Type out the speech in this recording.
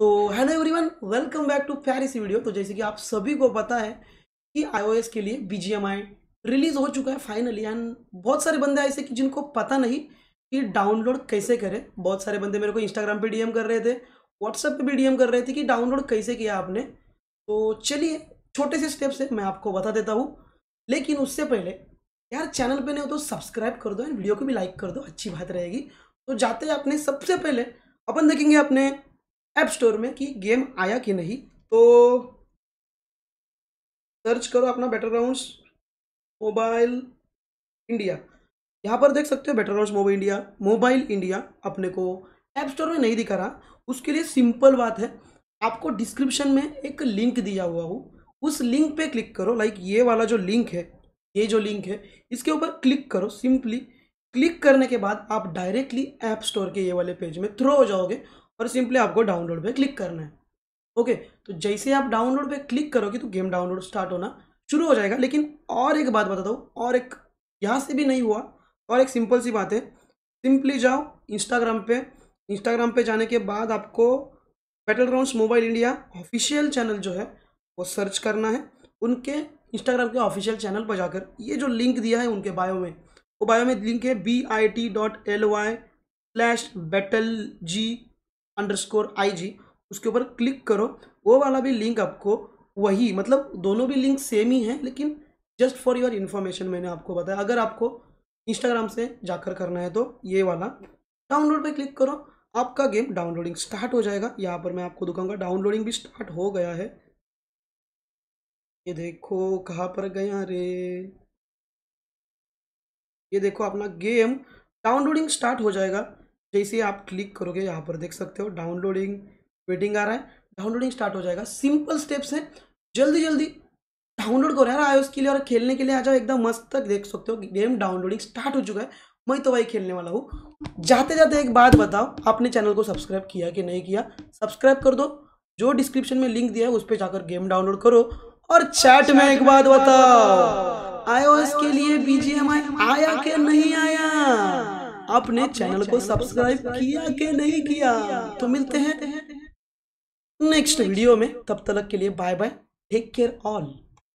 तो hello everyone welcome back to प्यारी इस वीडियो तो जैसे कि आप सभी को पता है कि आईओएस के लिए आई रिलीज हो चुका है फाइनली एंड बहुत सारे बंदे ऐसे कि जिनको पता नहीं कि डाउनलोड कैसे करें बहुत सारे बंदे मेरे को इंस्टाग्राम पे डीएम कर रहे थे व्हाट्सएप पे भी डीएम कर रहे थे कि डाउनलोड कैसे किया आपने तो चलिए छोटे से स्टेप से मैं आपको बता देता हूँ लेकिन उससे पहले यार चैनल पर नहीं हो तो सब्सक्राइब कर दो एंड वीडियो को भी लाइक कर दो अच्छी बात रहेगी तो जाते अपने सबसे पहले अपन देखेंगे अपने ऐप स्टोर में कि गेम आया कि नहीं तो सर्च करो अपना बैटर ग्राउंड मोबाइल इंडिया यहाँ पर देख सकते हो battle ground mobile India mobile India अपने को ऐप स्टोर में नहीं दिखा रहा उसके लिए सिंपल बात है आपको डिस्क्रिप्शन में एक लिंक दिया हुआ हो उस लिंक पे क्लिक करो लाइक ये वाला जो लिंक है ये जो लिंक है इसके ऊपर क्लिक करो सिंपली क्लिक करने के बाद आप डायरेक्टली ऐप स्टोर के ये वाले पेज में थ्रो हो जाओगे और सिंपली आपको डाउनलोड पे क्लिक करना है ओके तो जैसे आप डाउनलोड पे क्लिक करोगे तो गेम डाउनलोड स्टार्ट होना शुरू हो जाएगा लेकिन और एक बात बताता हूँ और एक यहाँ से भी नहीं हुआ और एक सिंपल सी बात है सिंपली जाओ इंस्टाग्राम पे इंस्टाग्राम पे जाने के बाद आपको battle ground mobile India official channel जो है वो सर्च करना है उनके इंस्टाग्राम के ऑफिशियल चैनल पर जाकर ये जो लिंक दिया है उनके बायो में वो बायो में लिंक है B I T dot L Y slash battle G underscore I G उसके ऊपर क्लिक करो वो वाला भी लिंक आपको वही मतलब दोनों भी लिंक सेम ही है लेकिन जस्ट फॉर योर इन्फॉर्मेशन मैंने आपको बताया अगर आपको इंस्टाग्राम से जाकर करना है तो ये वाला डाउनलोड पे क्लिक करो आपका गेम डाउनलोडिंग स्टार्ट हो जाएगा यहाँ पर मैं आपको दिखाऊंगा डाउनलोडिंग भी स्टार्ट हो गया है ये देखो कहाँ पर गया रे ये देखो अपना गेम डाउनलोडिंग स्टार्ट हो जाएगा जैसे आप क्लिक करोगे यहाँ पर देख सकते हो डाउनलोडिंग वेटिंग आ रहा है डाउनलोडिंग स्टार्ट हो जाएगा सिंपल स्टेप्स हैं जल्दी जल्दी डाउनलोड करो यार आयोस के लिए और खेलने के लिए आ जाओ एकदम मस्त तक देख सकते हो गेम डाउनलोडिंग स्टार्ट हो चुका है मैं तो वही खेलने वाला हूँ जाते जाते एक बात बताओ आपने चैनल को सब्सक्राइब किया कि नहीं किया सब्सक्राइब कर दो जो डिस्क्रिप्शन में लिंक दिया है उस पर जाकर गेम डाउनलोड करो और चैट में एक बात बताओ आईओएस के लिए बीजीएमआई आया के नहीं आया आपने चैनल को सब्सक्राइब किया के नहीं किया तो मिलते हैं नेक्स्ट वीडियो में तब तक के लिए bye bye take care all